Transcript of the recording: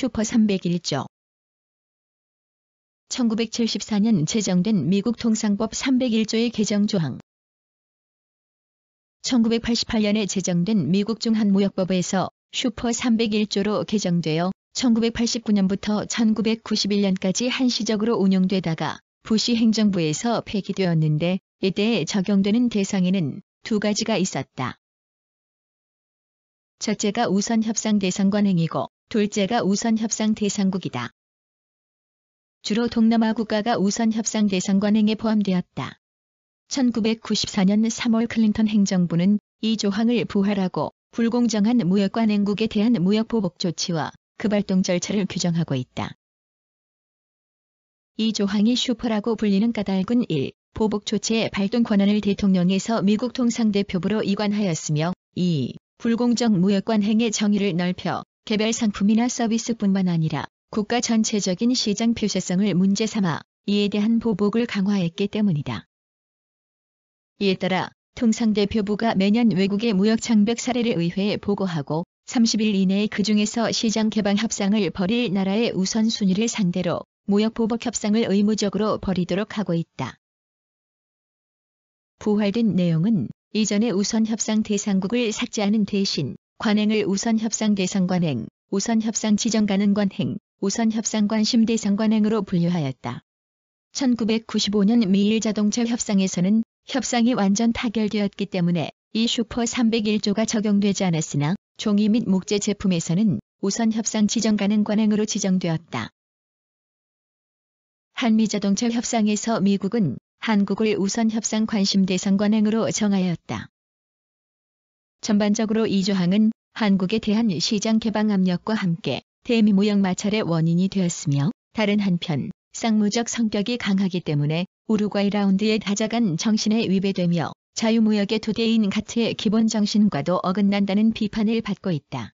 슈퍼 301조 1974년 제정된 미국 통상법 301조의 개정 조항 1988년에 제정된 미국 중한무역법에서 슈퍼 301조로 개정되어 1989년부터 1991년까지 한시적으로 운용되다가 부시 행정부에서 폐기되었는데 이때 적용되는 대상에는 두 가지가 있었다. 첫째가 우선 협상 대상관 행이고 둘째가 우선 협상 대상국이다. 주로 동남아 국가가 우선 협상 대상 관행에 포함되었다. 1994년 3월 클린턴 행정부는 이 조항을 부활하고 불공정한 무역 관행국에 대한 무역 보복 조치와 그 발동 절차를 규정하고 있다. 이 조항이 슈퍼라고 불리는 까닭은 1. 보복 조치의 발동 권한을 대통령에서 미국 통상대표부로 이관하였으며 2. 불공정 무역 관행의 정의를 넓혀 개별 상품이나 서비스뿐만 아니라 국가 전체적인 시장 표시성을 문제 삼아 이에 대한 보복을 강화했기 때문이다. 이에 따라 통상대표부가 매년 외국의 무역 장벽 사례를 의회에 보고하고 30일 이내에 그중에서 시장 개방 협상을 벌일 나라의 우선순위를 상대로 무역 보복 협상을 의무적으로 벌이도록 하고 있다. 부활된 내용은 이전의 우선 협상 대상국을 삭제하는 대신 관행을 우선 협상 대상 관행, 우선 협상 지정 가능 관행, 우선 협상 관심 대상 관행으로 분류하였다. 1995년 미일 자동차 협상에서는 협상이 완전 타결되었기 때문에 이 슈퍼 301조가 적용되지 않았으나 종이 및 목재 제품에서는 우선 협상 지정 가능 관행으로 지정되었다. 한미자동차 협상에서 미국은 한국을 우선 협상 관심 대상 관행으로 정하였다. 전반적으로 이 조항은 한국에 대한 시장 개방 압력과 함께 대미 무역 마찰의 원인이 되었으며 다른 한편 쌍무적 성격이 강하기 때문에 우루과이 라운드에 다자간 정신에 위배되며 자유무역의 토대인 가트의 기본 정신과도 어긋난다는 비판을 받고 있다.